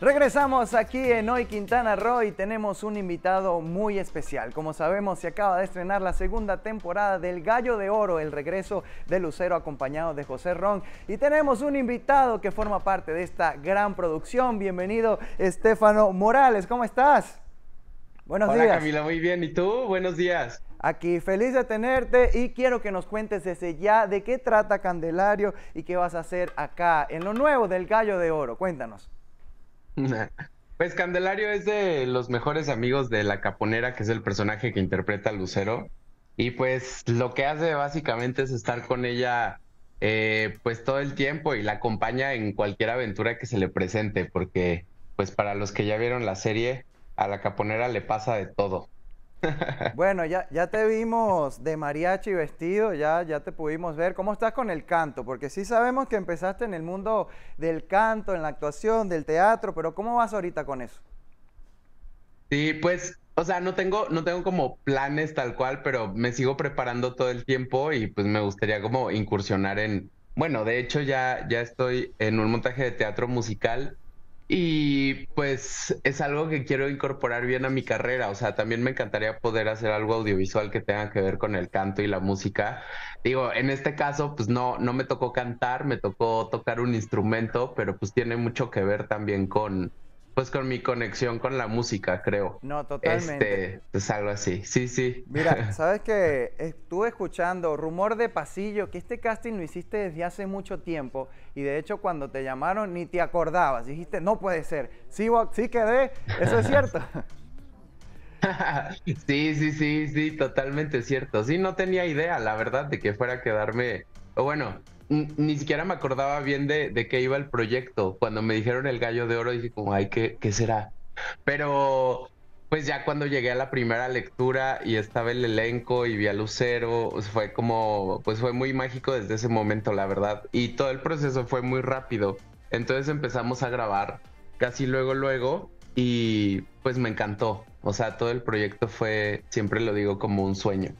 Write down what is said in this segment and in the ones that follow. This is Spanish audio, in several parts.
Regresamos aquí en Hoy Quintana Roo y tenemos un invitado muy especial. Como sabemos, se acaba de estrenar la segunda temporada del Gallo de Oro, el regreso de Lucero acompañado de José Ron. Y tenemos un invitado que forma parte de esta gran producción. Bienvenido, Estefano Morales. ¿Cómo estás? Buenos días. Hola, Camila, muy bien. ¿Y tú? Buenos días. Aquí, feliz de tenerte y quiero que nos cuentes desde ya de qué trata Candelario y qué vas a hacer acá en lo nuevo del Gallo de Oro. Cuéntanos. Pues Candelario es de los mejores amigos de la caponera, que es el personaje que interpreta Lucero. Y pues lo que hace básicamente es estar con ella eh, pues todo el tiempo y la acompaña en cualquier aventura que se le presente, porque pues para los que ya vieron la serie, a la caponera le pasa de todo. Bueno, ya, ya te vimos de mariachi vestido, ya, ya te pudimos ver. ¿Cómo estás con el canto? Porque sí sabemos que empezaste en el mundo del canto, en la actuación, del teatro, pero ¿cómo vas ahorita con eso? Sí, pues, o sea, no tengo, no tengo como planes tal cual, pero me sigo preparando todo el tiempo y pues me gustaría como incursionar en, bueno, de hecho ya, ya estoy en un montaje de teatro musical y pues es algo que quiero incorporar bien a mi carrera, o sea, también me encantaría poder hacer algo audiovisual que tenga que ver con el canto y la música. Digo, en este caso, pues no, no me tocó cantar, me tocó tocar un instrumento, pero pues tiene mucho que ver también con, pues con mi conexión con la música, creo. No, totalmente. Este, es pues, algo así, sí, sí. Mira, sabes que estuve escuchando rumor de pasillo que este casting lo hiciste desde hace mucho tiempo y de hecho cuando te llamaron ni te acordabas, dijiste, no puede ser, sí, sí quedé, eso es cierto. sí, sí, sí, sí, totalmente cierto. Sí, no tenía idea, la verdad, de que fuera a quedarme, o bueno, ni siquiera me acordaba bien de, de, qué iba el proyecto. Cuando me dijeron el gallo de oro, dije como, ay, ¿qué, ¿qué, será? Pero pues ya cuando llegué a la primera lectura y estaba el elenco y vi a Lucero, pues, fue como, pues fue muy mágico desde ese momento, la verdad. Y todo el proceso fue muy rápido. Entonces empezamos a grabar casi luego, luego, y pues me encantó. O sea, todo el proyecto fue, siempre lo digo, como un sueño.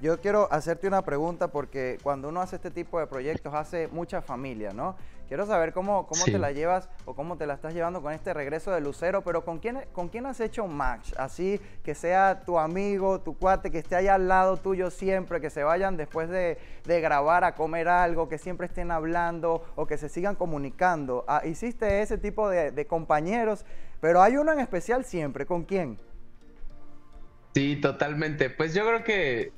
Yo quiero hacerte una pregunta porque cuando uno hace este tipo de proyectos hace mucha familia, ¿no? Quiero saber cómo, cómo te la llevas o cómo te la estás llevando con este regreso de Lucero, pero ¿con quién, ¿con quién has hecho match? Así que sea tu amigo, tu cuate, que esté ahí al lado tuyo siempre, que se vayan después de, grabar a comer algo, que siempre estén hablando o que se sigan comunicando. Ah, hiciste ese tipo de compañeros, pero hay uno en especial siempre, ¿con quién? Sí, totalmente. Pues yo creo que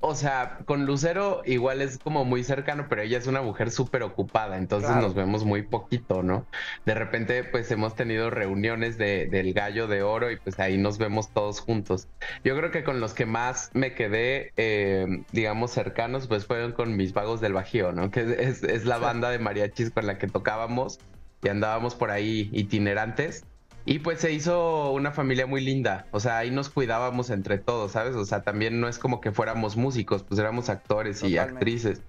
o sea, con Lucero igual es como muy cercano, pero ella es una mujer súper ocupada, entonces nos vemos muy poquito, ¿no? De repente, pues hemos tenido reuniones de, del gallo de oro y pues ahí nos vemos todos juntos. Yo creo que con los que más me quedé, eh, digamos, cercanos, pues fueron con mis vagos del Bajío, ¿no? Que es la banda de mariachis con la que tocábamos y andábamos por ahí itinerantes y pues se hizo una familia muy linda, o sea, ahí nos cuidábamos entre todos, ¿sabes? O sea, también no es como que fuéramos músicos, pues éramos actores y actrices.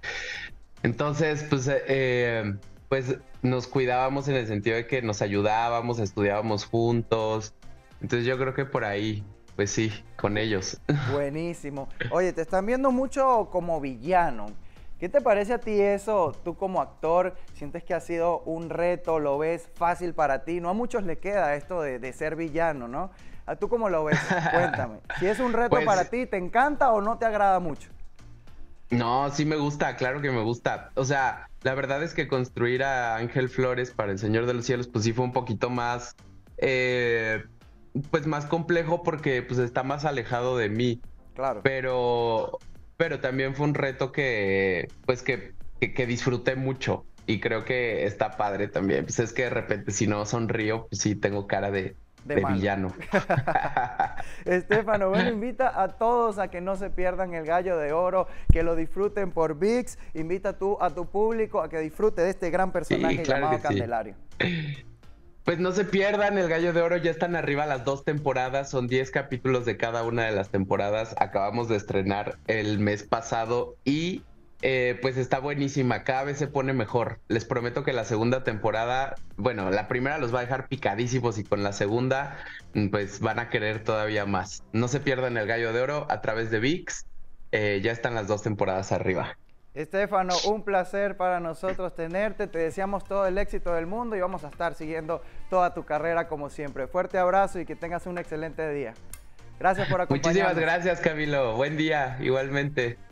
Entonces, pues, eh, eh, pues nos cuidábamos en el sentido de que nos ayudábamos, estudiábamos juntos. Entonces yo creo que por ahí, pues sí, con ellos. Buenísimo. Oye, te están viendo mucho como villano. ¿Qué te parece a ti eso? Tú como actor, ¿sientes que ha sido un reto? ¿Lo ves fácil para ti? No a muchos le queda esto de, ser villano, ¿no? ¿A tú cómo lo ves? Cuéntame. Si es un reto pues para ti, ¿te encanta o no te agrada mucho? No, sí me gusta, claro que me gusta. O sea, la verdad es que construir a Ángel Flores para El Señor de los Cielos, pues sí fue un poquito más, eh, pues más complejo porque pues está más alejado de mí. Claro. Pero, pero también fue un reto que, pues, que, que, disfruté mucho y creo que está padre también. Pues es que de repente si no sonrío, pues sí tengo cara de, villano. Estefano, bueno, invita a todos a que no se pierdan el gallo de oro, que lo disfruten por VIX, invita tú a tu público a que disfrute de este gran personaje llamado Candelario. Pues no se pierdan, el Gallo de Oro ya están arriba las dos temporadas, son 10 capítulos de cada una de las temporadas, acabamos de estrenar el mes pasado y eh, pues está buenísima, cada vez se pone mejor. Les prometo que la segunda temporada, bueno, la primera los va a dejar picadísimos y con la segunda mm, pues van a querer todavía más. No se pierdan el Gallo de Oro a través de VIX, eh, ya están las dos temporadas arriba. Estefano, un placer para nosotros tenerte. Te deseamos todo el éxito del mundo y vamos a estar siguiendo toda tu carrera como siempre. Fuerte abrazo y que tengas un excelente día. Gracias por acompañarnos. Muchísimas gracias, Camilo. Buen día, igualmente.